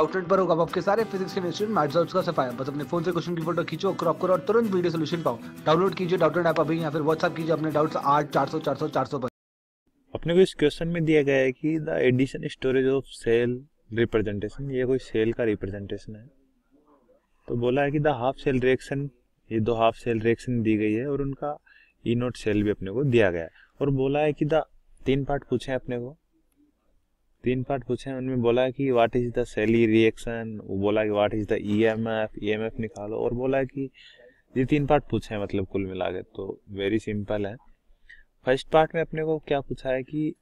outlet पर होगा आपके सारे फिजिक्स केमिस्ट्री मैथ्स और उसका सफाया बस अपने फोन से क्वेश्चन की फोटो खींचो क्रॉप करो और तुरंत वीडियो सोल्यूशन पाओ डाउनलोड कीजिए डाउटलेट ऐप अभी या फिर व्हाट्सअप कीजिए अपने डाउट्स आठ चार सौ चार सौ चार सौ पर अपने को इस क्वेश्चन में दिया गया है कि the addition storage of cell representation ये कोई सेल का रिप्रेजेंटेशन है तो बोला है कि द हाफ सेल रिएक्शन ये दो हाफ सेल रिएक्शन दी गई है और उनका इनोट e सेल भी अपने को दिया गया है और बोला है कि द तीन पार्ट पूछे हैं अपने को तीन पार्ट पूछे हैं उनमें बोला है कि what is the cell reaction वो बोला कि what is the EMF EMF निकालो और बोला कि ये तीन पार्ट पूछे हैं मतलब कुल मिला के तो वेरी सिंपल है फर्स्ट पार्ट में अपने को क्या पूछा है कि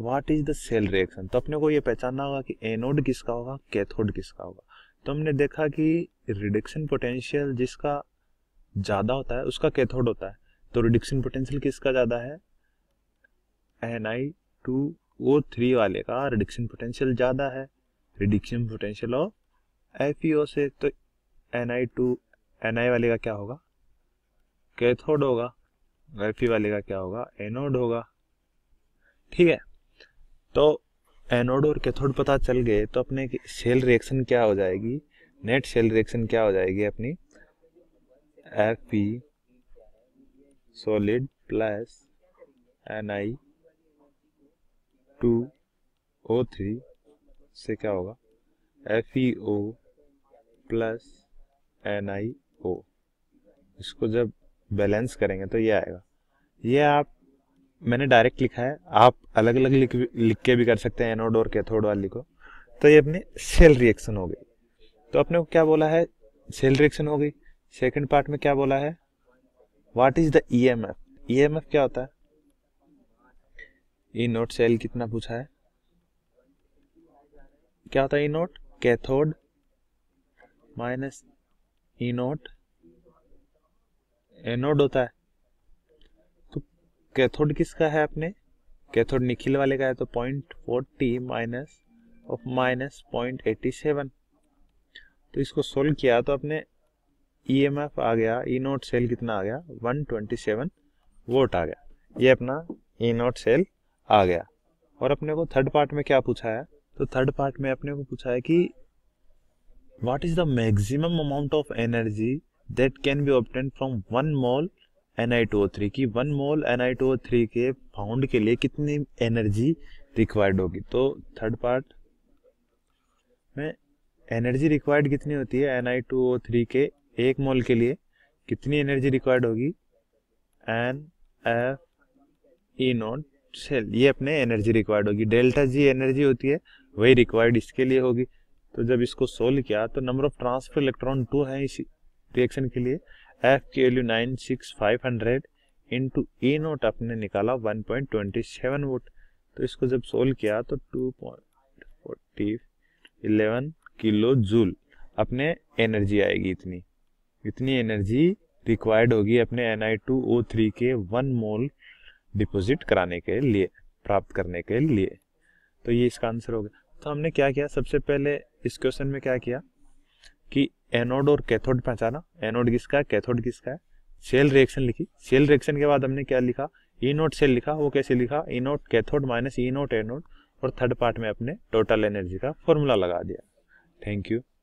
what is the cell reaction तो अपने को ये पहचानना होगा कि एनोड किसका होगा कैथोड किसका होगा तो हमने देखा कि रिडक्शन पोटेंशियल जिसका ज़्यादा होता है उसका कैथोड होता है तो रिडक्शन पोटेंशियल किसका ज़्यादा है N I two O three वाले का रिडक्शन पोटेंशियल ज़्यादा है रिडक्शन पोटेंशियल ऑफ एफ से तो N I two N I वाले का क्या होगा कैथोड होगा एफ e वाले का क्या होगा एनोड होगा ठीक है तो एनोड और कैथोड पता चल गए तो अपने सेल रिएक्शन क्या हो जाएगी नेट सेल रिएक्शन क्या हो जाएगी अपनी F P solid plus N I two O three से क्या होगा F E O plus N I O इसको जब बैलेंस करेंगे तो ये आएगा ये आप मैंने डायरेक्ट लिखा है आप अलग अलग लिख लिख के भी कर सकते हैं एनोड और कैथोड वाली को तो ये अपनी सेल रिएक्शन हो गई तो अपने को क्या बोला है सेल रिएक्शन हो गई सेकंड पार्ट में क्या बोला है what is the EMF EMF क्या होता है ए नोट सेल कितना पूछा है क्या होता है E naught cathode minus E naught anode होता है तो कैथोड किसका है अपने कैथोड निखिल वाले का है तो point forty minus of minus point eighty seven तो इसको सोल्व किया तो अपने ई e एम एफ आ गया ई e नोट सेल कितना आ गया वन ट्वेंटी सेवन वोट आ गया ये अपना ई e नोट सेल आ गया और अपने को थर्ड पार्ट में क्या पूछा है तो थर्ड पार्ट में अपने को पूछा है कि what is the maximum amount of energy that can be obtained from one mole N I two O three की one mole N I two O three के फाउंड के लिए कितनी एनर्जी रिक्वायर्ड होगी तो थर्ड पार्ट में energy required कितनी होती है N I two O three के एक मोल के लिए कितनी एनर्जी रिक्वायर्ड होगी N F E naught cell ये अपने एनर्जी रिक्वायर्ड होगी डेल्टा जी एनर्जी होती है वही रिक्वायर्ड इसके लिए होगी तो जब इसको सोल्व किया तो number of transfer electron two है इस रिएक्शन के लिए एफ के value nine six five hundred into E naught आपने निकाला one point twenty seven volt तो इसको जब सोल्व किया तो two point forty eleven kilo joule अपने एनर्जी आएगी इतनी इतनी एनर्जी रिक्वायर्ड होगी अपने N I two O three के वन मोल डिपॉजिट कराने के लिए प्राप्त करने के लिए तो ये इसका आंसर हो गया तो हमने क्या किया सबसे पहले इस क्वेश्चन में क्या किया कि एनोड और कैथोड पहचाना एनोड किसका है कैथोड किसका है सेल रिएक्शन लिखी सेल रिएक्शन के बाद हमने क्या लिखा ई नोट सेल लिखा वो कैसे लिखा E naught cathode minus E naught anode और थर्ड पार्ट में अपने टोटल एनर्जी का फॉर्मूला लगा दिया थैंक यू